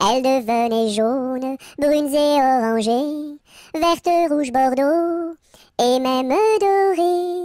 Elles devenaient jaunes, brunes et orangées, vertes, rouges, bordeaux, et même dorées.